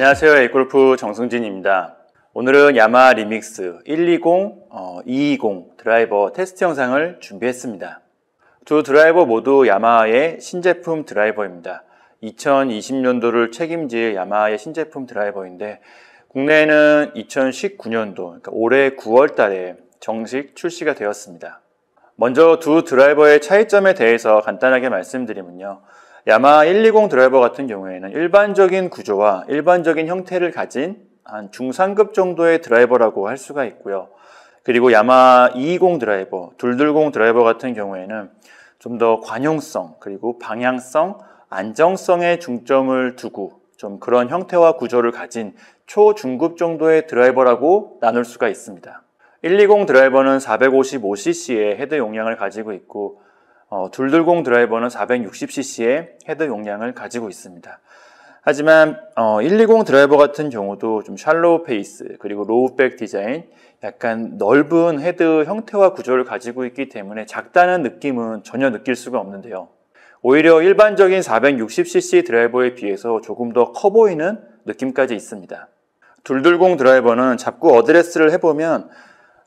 안녕하세요. 에이골프 정승진입니다. 오늘은 야마 리믹스 120, 어, 220 드라이버 테스트 영상을 준비했습니다. 두 드라이버 모두 야마하의 신제품 드라이버입니다. 2020년도를 책임질 야마하의 신제품 드라이버인데 국내에는 2019년도, 그러니까 올해 9월 달에 정식 출시가 되었습니다. 먼저 두 드라이버의 차이점에 대해서 간단하게 말씀드리면요. 야마 120 드라이버 같은 경우에는 일반적인 구조와 일반적인 형태를 가진 한 중상급 정도의 드라이버라고 할 수가 있고요. 그리고 야마 220 드라이버, 220 드라이버 같은 경우에는 좀 더 관용성, 그리고 방향성, 안정성에 중점을 두고 좀 그런 형태와 구조를 가진 초중급 정도의 드라이버라고 나눌 수가 있습니다. 120 드라이버는 455cc의 헤드 용량을 가지고 있고 어, 둘둘공 드라이버는 460cc의 헤드 용량을 가지고 있습니다. 하지만 어, 120 드라이버 같은 경우도 좀 샬로우 페이스 그리고 로우백 디자인 약간 넓은 헤드 형태와 구조를 가지고 있기 때문에 작다는 느낌은 전혀 느낄 수가 없는데요. 오히려 일반적인 460cc 드라이버에 비해서 조금 더 커 보이는 느낌까지 있습니다. 둘둘공 드라이버는 잡고 어드레스를 해보면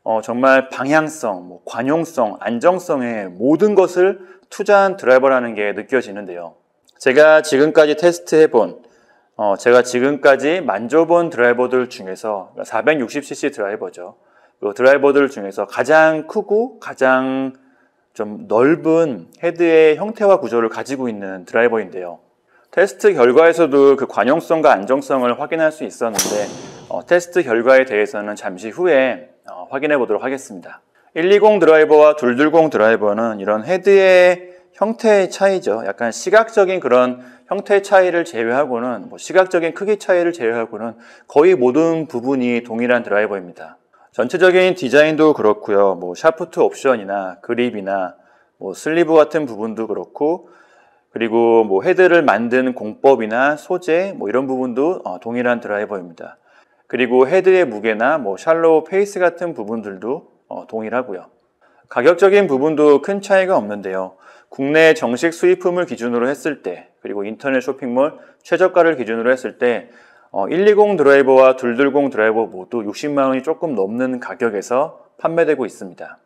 어, 정말 방향성, 뭐 관용성, 안정성의 모든 것을 투자한 드라이버라는 게 느껴지는데요. 제가 지금까지 테스트해본, 어, 제가 지금까지 만져본 드라이버들 중에서 460cc 드라이버죠. 그 드라이버들 중에서 가장 크고 가장 좀 넓은 헤드의 형태와 구조를 가지고 있는 드라이버인데요. 테스트 결과에서도 그 관용성과 안정성을 확인할 수 있었는데 어, 테스트 결과에 대해서는 잠시 후에 어, 확인해 보도록 하겠습니다. 120 드라이버와 220 드라이버는 이런 헤드의 형태의 차이죠. 약간 시각적인 그런 형태의 차이를 제외하고는 뭐 시각적인 크기 차이를 제외하고는 거의 모든 부분이 동일한 드라이버입니다. 전체적인 디자인도 그렇고요. 뭐 샤프트 옵션이나 그립이나 뭐 슬리브 같은 부분도 그렇고 그리고 뭐 헤드를 만든 공법이나 소재 뭐 이런 부분도 어, 동일한 드라이버입니다. 그리고 헤드의 무게나 뭐 샬로우 페이스 같은 부분들도 어, 동일하고요. 가격적인 부분도 큰 차이가 없는데요. 국내 정식 수입품을 기준으로 했을 때 그리고 인터넷 쇼핑몰 최저가를 기준으로 했을 때 어, 120 드라이버와 220 드라이버 모두 60만원이 조금 넘는 가격에서 판매되고 있습니다.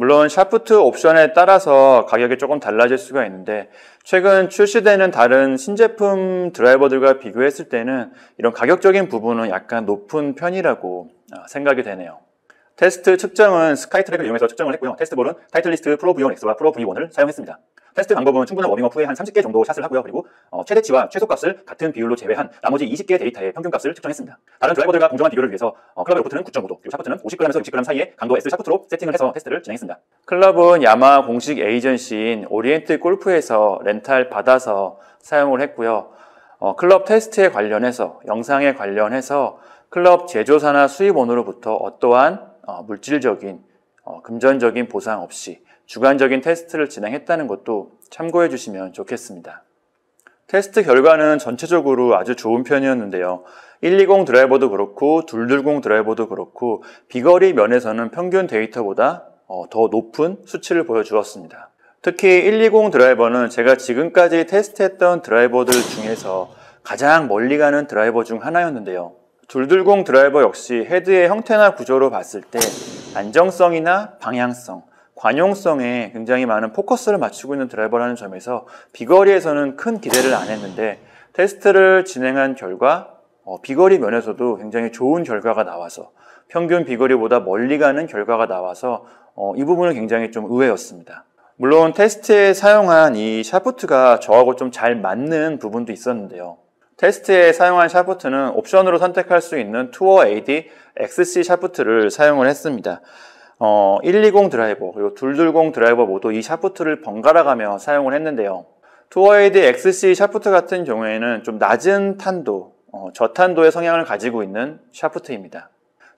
물론 샤프트 옵션에 따라서 가격이 조금 달라질 수가 있는데 최근 출시되는 다른 신제품 드라이버들과 비교했을 때는 이런 가격적인 부분은 약간 높은 편이라고 아, 생각이 되네요. 테스트 측정은 스카이트랙을 이용해서 측정을 했고요. 테스트볼은 타이틀리스트 프로 V1X와 프로 V1을 사용했습니다. 테스트 방법은 충분한 워밍업 후에 한 30개 정도 샷을 하고요. 그리고 어, 최대치와 최소값을 같은 비율로 제외한 나머지 20개 데이터의 평균값을 측정했습니다. 다른 드라이버들과 공정한 비교를 위해서 어, 클럽의 로프트는 9.5도, 그리고 샤프트는 50g에서 60g 사이의 강도 S 샤프트로 세팅을 해서 테스트를 진행했습니다. 클럽은 야마 공식 에이전시인 오리엔트 골프에서 렌탈 받아서 사용을 했고요. 어, 클럽 테스트에 관련해서 영상에 관련해서 클럽 제조사나 수입원으로부터 어떠한 어, 물질적인 어, 금전적인 보상 없이 주관적인 테스트를 진행했다는 것도 참고해 주시면 좋겠습니다. 테스트 결과는 전체적으로 아주 좋은 편이었는데요. 120 드라이버도 그렇고, 220 드라이버도 그렇고, 비거리 면에서는 평균 데이터보다 어, 더 높은 수치를 보여주었습니다. 특히 120 드라이버는 제가 지금까지 테스트했던 드라이버들 중에서 가장 멀리 가는 드라이버 중 하나였는데요. 220 드라이버 역시 헤드의 형태나 구조로 봤을 때 안정성이나 방향성, 관용성에 굉장히 많은 포커스를 맞추고 있는 드라이버라는 점에서 비거리에서는 큰 기대를 안 했는데 테스트를 진행한 결과 어, 비거리 면에서도 굉장히 좋은 결과가 나와서 평균 비거리보다 멀리 가는 결과가 나와서 어, 이 부분은 굉장히 좀 의외였습니다. 물론 테스트에 사용한 이 샤프트가 저하고 좀 잘 맞는 부분도 있었는데요. 테스트에 사용한 샤프트는 옵션으로 선택할 수 있는 투어 AD XC 샤프트를 사용을 했습니다. 어, 120 드라이버 그리고 220 드라이버 모두 이 샤프트를 번갈아가며 사용을 했는데요. 투어에이드 XC 샤프트 같은 경우에는 좀 낮은 탄도, 어, 저탄도의 성향을 가지고 있는 샤프트입니다.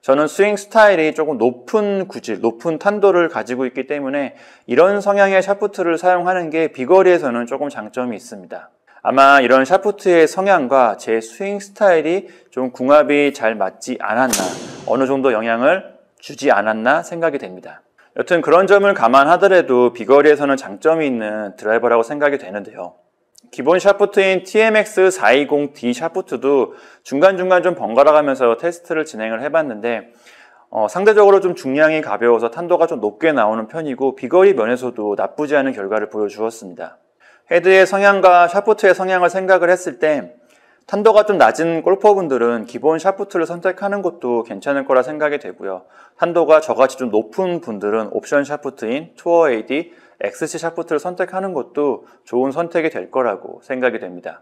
저는 스윙 스타일이 조금 높은 구질, 높은 탄도를 가지고 있기 때문에 이런 성향의 샤프트를 사용하는 게 비거리에서는 조금 장점이 있습니다. 아마 이런 샤프트의 성향과 제 스윙 스타일이 좀 궁합이 잘 맞지 않았나 어느 정도 영향을 주지 않았나 생각이 됩니다. 여튼 그런 점을 감안하더라도 비거리에서는 장점이 있는 드라이버라고 생각이 되는데요. 기본 샤프트인 TMX 420D 샤프트도 중간중간 좀 번갈아가면서 테스트를 진행을 해봤는데 어, 상대적으로 좀 중량이 가벼워서 탄도가 좀 높게 나오는 편이고 비거리 면에서도 나쁘지 않은 결과를 보여주었습니다. 헤드의 성향과 샤프트의 성향을 생각을 했을 때 탄도가 좀 낮은 골퍼분들은 기본 샤프트를 선택하는 것도 괜찮을 거라 생각이 되고요. 탄도가 저같이 좀 높은 분들은 옵션 샤프트인 투어 AD XC 샤프트를 선택하는 것도 좋은 선택이 될 거라고 생각이 됩니다.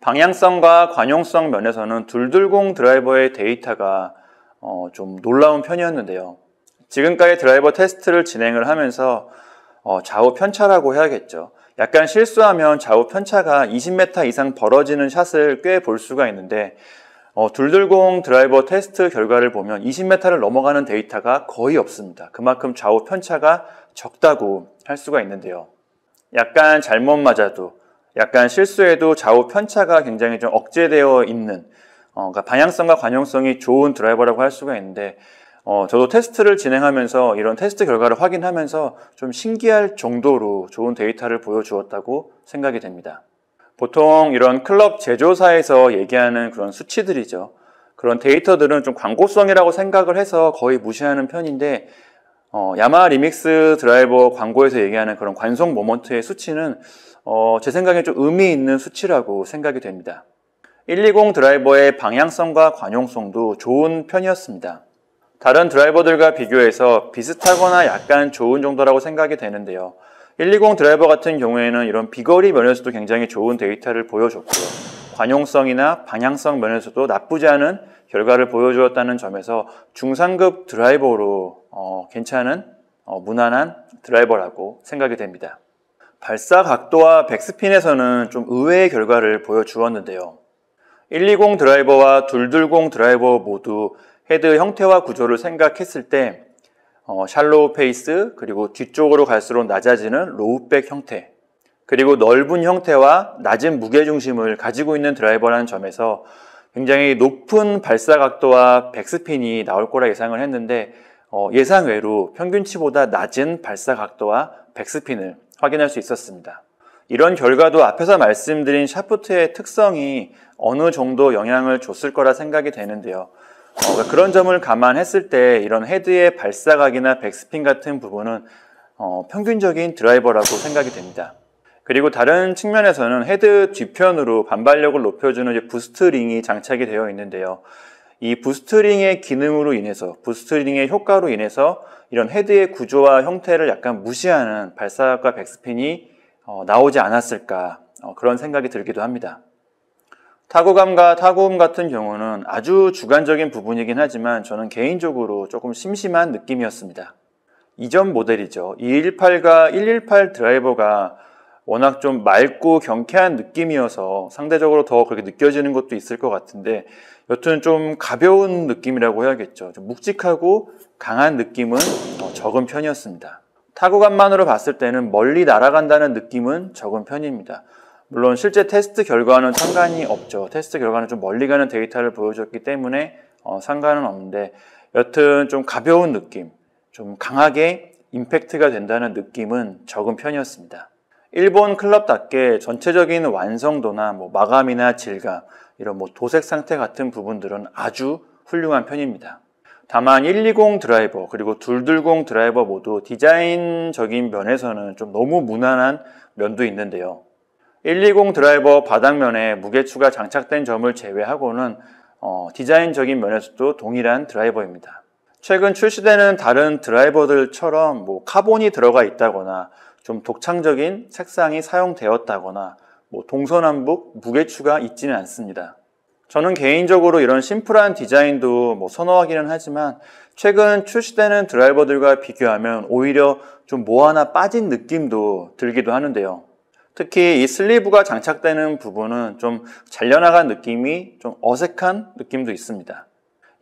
방향성과 관용성 면에서는 둘둘공 드라이버의 데이터가 어, 좀 놀라운 편이었는데요. 지금까지 드라이버 테스트를 진행을 하면서 어, 좌우 편차라고 해야겠죠. 약간 실수하면 좌우 편차가 20m 이상 벌어지는 샷을 꽤 볼 수가 있는데 어, 둘둘공 드라이버 테스트 결과를 보면 20m를 넘어가는 데이터가 거의 없습니다. 그만큼 좌우 편차가 적다고 할 수가 있는데요. 약간 잘못 맞아도 약간 실수해도 좌우 편차가 굉장히 좀 억제되어 있는 어, 그러니까 방향성과 관용성이 좋은 드라이버라고 할 수가 있는데 어, 저도 테스트를 진행하면서 이런 테스트 결과를 확인하면서 좀 신기할 정도로 좋은 데이터를 보여주었다고 생각이 됩니다. 보통 이런 클럽 제조사에서 얘기하는 그런 수치들이죠. 그런 데이터들은 좀 광고성이라고 생각을 해서 거의 무시하는 편인데 어, 야마 리믹스 드라이버 광고에서 얘기하는 그런 관성 모먼트의 수치는 어, 제 생각에 좀 의미 있는 수치라고 생각이 됩니다. 120 드라이버의 방향성과 관용성도 좋은 편이었습니다. 다른 드라이버들과 비교해서 비슷하거나 약간 좋은 정도라고 생각이 되는데요. 120 드라이버 같은 경우에는 이런 비거리 면에서도 굉장히 좋은 데이터를 보여줬고요. 관용성이나 방향성 면에서도 나쁘지 않은 결과를 보여주었다는 점에서 중상급 드라이버로 어, 괜찮은 어, 무난한 드라이버라고 생각이 됩니다. 발사 각도와 백스핀에서는 좀 의외의 결과를 보여주었는데요. 120 드라이버와 220 드라이버 모두 헤드 형태와 구조를 생각했을 때 어, 샬로우 페이스 그리고 뒤쪽으로 갈수록 낮아지는 로우백 형태 그리고 넓은 형태와 낮은 무게중심을 가지고 있는 드라이버라는 점에서 굉장히 높은 발사각도와 백스핀이 나올 거라 예상을 했는데 어, 예상외로 평균치보다 낮은 발사각도와 백스핀을 확인할 수 있었습니다. 이런 결과도 앞에서 말씀드린 샤프트의 특성이 어느 정도 영향을 줬을 거라 생각이 되는데요. 어, 그러니까 그런 점을 감안했을 때 이런 헤드의 발사각이나 백스핀 같은 부분은 어, 평균적인 드라이버라고 생각이 됩니다. 그리고 다른 측면에서는 헤드 뒤편으로 반발력을 높여주는 부스트링이 장착이 되어 있는데요. 이 부스트링의 기능으로 인해서 부스트링의 효과로 인해서 이런 헤드의 구조와 형태를 약간 무시하는 발사각과 백스핀이 어, 나오지 않았을까 어, 그런 생각이 들기도 합니다. 타구감과 타구음 같은 경우는 아주 주관적인 부분이긴 하지만 저는 개인적으로 조금 심심한 느낌이었습니다. 이전 모델이죠. 218과 118 드라이버가 워낙 좀 맑고 경쾌한 느낌이어서 상대적으로 더 그렇게 느껴지는 것도 있을 것 같은데 여튼 좀 가벼운 느낌이라고 해야겠죠. 좀 묵직하고 강한 느낌은 어, 적은 편이었습니다. 타구간만으로 봤을 때는 멀리 날아간다는 느낌은 적은 편입니다. 물론 실제 테스트 결과는 상관이 없죠. 테스트 결과는 좀 멀리 가는 데이터를 보여줬기 때문에 어, 상관은 없는데 여튼 좀 가벼운 느낌, 좀 강하게 임팩트가 된다는 느낌은 적은 편이었습니다. 일본 클럽답게 전체적인 완성도나 뭐 마감이나 질감, 이런 뭐 도색 상태 같은 부분들은 아주 훌륭한 편입니다. 다만 120 드라이버 그리고 220 드라이버 모두 디자인적인 면에서는 좀 너무 무난한 면도 있는데요. 120 드라이버 바닥면에 무게추가 장착된 점을 제외하고는 어, 디자인적인 면에서도 동일한 드라이버입니다. 최근 출시되는 다른 드라이버들처럼 뭐 카본이 들어가 있다거나 좀 독창적인 색상이 사용되었다거나 뭐 동서남북 무게추가 있지는 않습니다. 저는 개인적으로 이런 심플한 디자인도 뭐 선호하기는 하지만 최근 출시되는 드라이버들과 비교하면 오히려 좀 뭐 하나 빠진 느낌도 들기도 하는데요. 특히 이 슬리브가 장착되는 부분은 좀 잘려나간 느낌이 좀 어색한 느낌도 있습니다.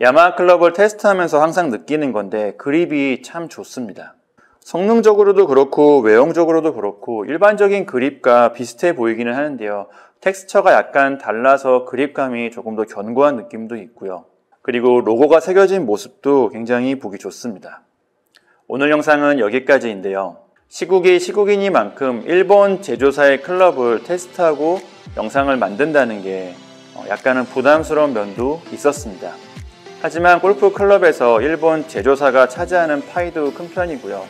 야마하 클럽을 테스트하면서 항상 느끼는 건데 그립이 참 좋습니다. 성능적으로도 그렇고 외형적으로도 그렇고 일반적인 그립과 비슷해 보이기는 하는데요. 텍스처가 약간 달라서 그립감이 조금 더 견고한 느낌도 있고요. 그리고 로고가 새겨진 모습도 굉장히 보기 좋습니다. 오늘 영상은 여기까지인데요. 시국이 시국이니만큼 일본 제조사의 클럽을 테스트하고 영상을 만든다는 게 어, 약간은 부담스러운 면도 있었습니다. 하지만 골프 클럽에서 일본 제조사가 차지하는 파이도 큰 편이고요.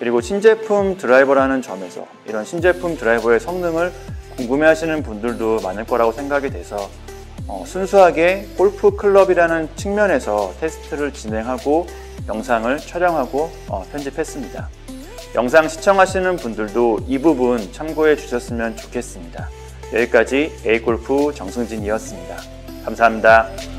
그리고 신제품 드라이버라는 점에서 이런 신제품 드라이버의 성능을 궁금해하시는 분들도 많을 거라고 생각이 돼서 어, 순수하게 골프 클럽이라는 측면에서 테스트를 진행하고 영상을 촬영하고 어, 편집했습니다. 영상 시청하시는 분들도 이 부분 참고해 주셨으면 좋겠습니다. 여기까지 A골프 정승진이었습니다. 감사합니다.